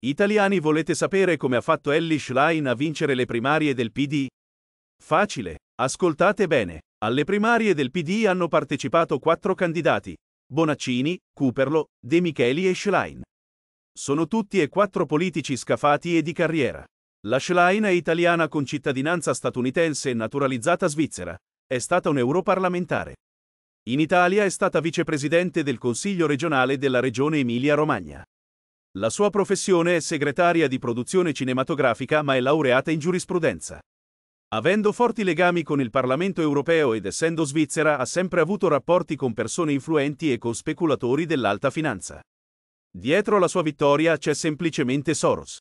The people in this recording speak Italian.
Italiani volete sapere come ha fatto Ellie Schlein a vincere le primarie del PD? Facile, ascoltate bene. Alle primarie del PD hanno partecipato quattro candidati, Bonaccini, Cuperlo, De Micheli e Schlein. Sono tutti e quattro politici scafati e di carriera. La Schlein è italiana con cittadinanza statunitense e naturalizzata svizzera. È stata un europarlamentare. In Italia è stata vicepresidente del Consiglio regionale della regione Emilia-Romagna. La sua professione è segretaria di produzione cinematografica ma è laureata in giurisprudenza. Avendo forti legami con il Parlamento europeo ed essendo svizzera, ha sempre avuto rapporti con persone influenti e con speculatori dell'alta finanza. Dietro la sua vittoria c'è semplicemente Soros.